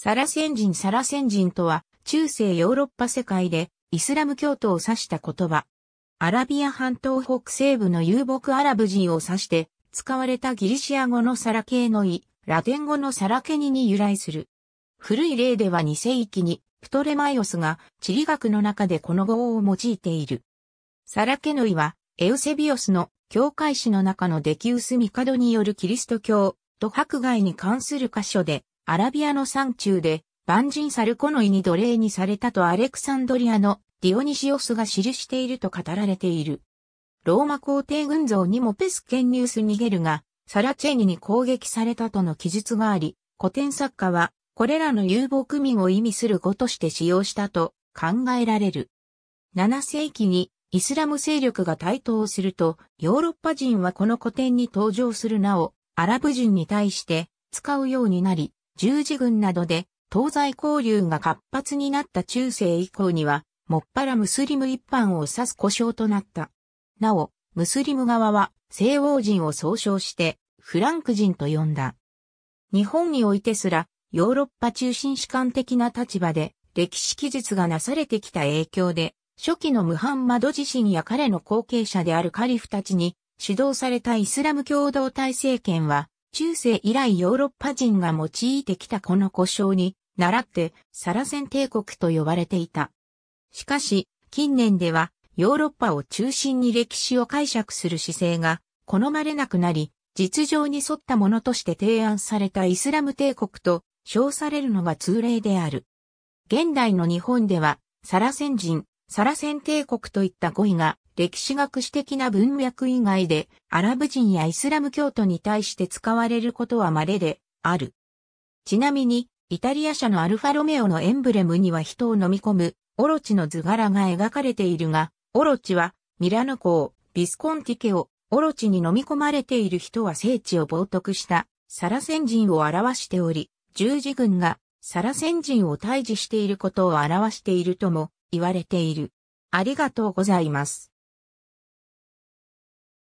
サラセン人サラセン人とは、中世ヨーロッパ世界で、イスラム教徒を指した言葉。アラビア半島北西部の遊牧アラブ人を指して、使われたギリシア語のサラ系のイ、ラテン語のサラケニに由来する。古い例では2世紀に、プトレマイオスが地理学の中でこの語を用いている。サラケノイは、エウセビオスの教会史の中のデキウス・ミカドによるキリスト教と迫害に関する箇所で、アラビアの山中で、万人サルコノイに奴隷にされたとアレクサンドリアのディオニシオスが記していると語られている。ローマ皇帝軍像にもペスケンニュース逃げるが、サラチェニに攻撃されたとの記述があり、古典作家は、これらの遊牧民を意味する語として使用したと考えられる。7世紀にイスラム勢力が台頭すると、ヨーロッパ人はこの古典に登場するなお、アラブ人に対して使うようになり、十字軍などで東西交流が活発になった中世以降には、もっぱらムスリム一般を指す故障となった。なお、ムスリム側は西欧人を総称してフランク人と呼んだ。日本においてすらヨーロッパ中心主観的な立場で歴史記述がなされてきた影響で、初期のムハンマド自身や彼の後継者であるカリフたちに指導されたイスラム共同体政権は中世以来ヨーロッパ人が用いてきたこの故称に、習ってサラセン帝国と呼ばれていた。しかし、近年ではヨーロッパを中心に歴史を解釈する姿勢が好まれなくなり、実情に沿ったものとして提案されたイスラム帝国と称されるのが通例である。現代の日本では、サラセン人、サラセン帝国といった語彙が歴史学史的な文脈以外でアラブ人やイスラム教徒に対して使われることは稀である。ちなみに、イタリア社のアルファロメオのエンブレムには人を飲み込むオロチの図柄が描かれているが、オロチはミラノ港、ビスコンティ家をオロチに飲み込まれている人は聖地を冒涜したサラセン人を表しており、十字軍がサラセン人を退治していることを表しているとも言われている。ありがとうございます。